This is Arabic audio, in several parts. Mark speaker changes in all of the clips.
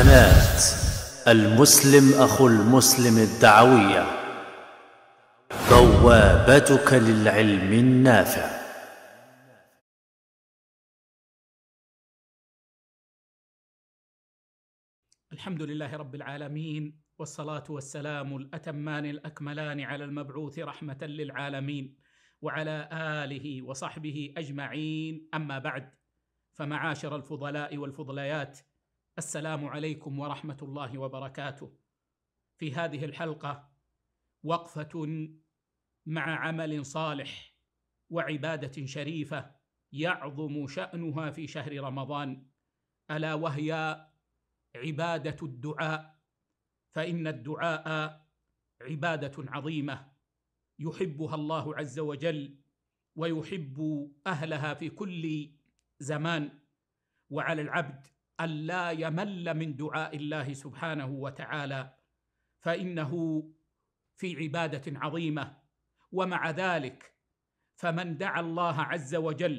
Speaker 1: قناة المسلم أخو المسلم الدعوية بوابتك للعلم النافع الحمد لله رب العالمين والصلاه والسلام الاتمان الاكملان على المبعوث رحمه للعالمين وعلى اله وصحبه اجمعين اما بعد فمعاشر الفضلاء والفضليات السلام عليكم ورحمه الله وبركاته في هذه الحلقه وقفه مع عمل صالح وعباده شريفه يعظم شانها في شهر رمضان الا وهي عباده الدعاء فان الدعاء عباده عظيمه يحبها الله عز وجل ويحب اهلها في كل زمان وعلى العبد ألا يمل من دعاء الله سبحانه وتعالى فإنه في عبادة عظيمة ومع ذلك فمن دعا الله عز وجل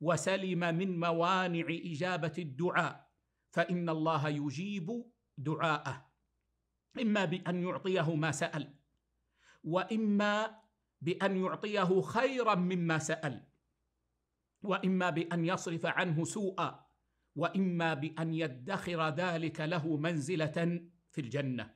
Speaker 1: وسلم من موانع إجابة الدعاء فإن الله يجيب دعاءه إما بأن يعطيه ما سأل وإما بأن يعطيه خيرا مما سأل وإما بأن يصرف عنه سوءا واما بان يدخر ذلك له منزله في الجنه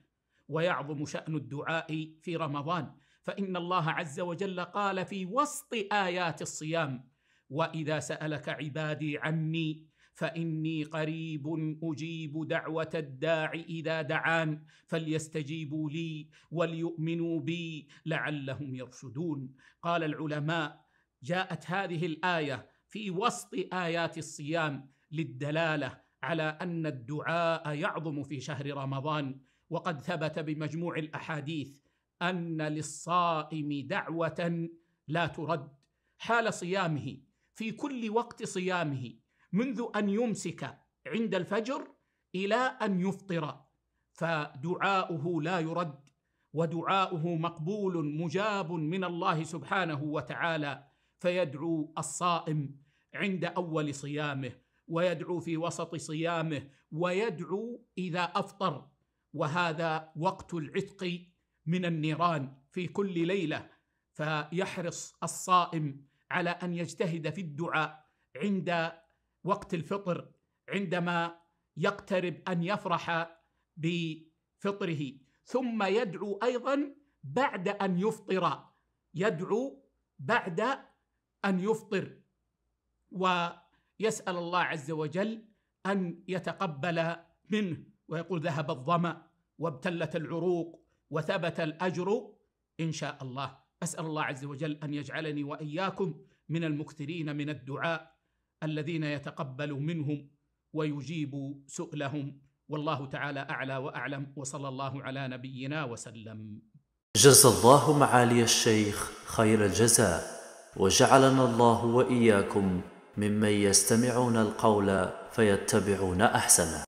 Speaker 1: ويعظم شان الدعاء في رمضان فان الله عز وجل قال في وسط ايات الصيام واذا سالك عبادي عني فاني قريب اجيب دعوه الداع اذا دعان فليستجيبوا لي وليؤمنوا بي لعلهم يرشدون قال العلماء جاءت هذه الايه في وسط ايات الصيام للدلاله على ان الدعاء يعظم في شهر رمضان وقد ثبت بمجموع الاحاديث ان للصائم دعوه لا ترد حال صيامه في كل وقت صيامه منذ ان يمسك عند الفجر الى ان يفطر فدعاؤه لا يرد ودعاؤه مقبول مجاب من الله سبحانه وتعالى فيدعو الصائم عند اول صيامه ويدعو في وسط صيامه ويدعو اذا افطر وهذا وقت العتق من النيران في كل ليله فيحرص الصائم على ان يجتهد في الدعاء عند وقت الفطر عندما يقترب ان يفرح بفطره ثم يدعو ايضا بعد ان يفطر يدعو بعد ان يفطر و يسال الله عز وجل ان يتقبل منه ويقول ذهب الظما وابتلت العروق وثبت الاجر ان شاء الله اسال الله عز وجل ان يجعلني واياكم من المكثرين من الدعاء الذين يتقبل منهم ويجيب سؤلهم والله تعالى اعلى واعلم وصلى الله على نبينا وسلم جزى الله معالي الشيخ خير الجزاء وجعلنا الله واياكم ممن يستمعون القول فيتبعون احسنه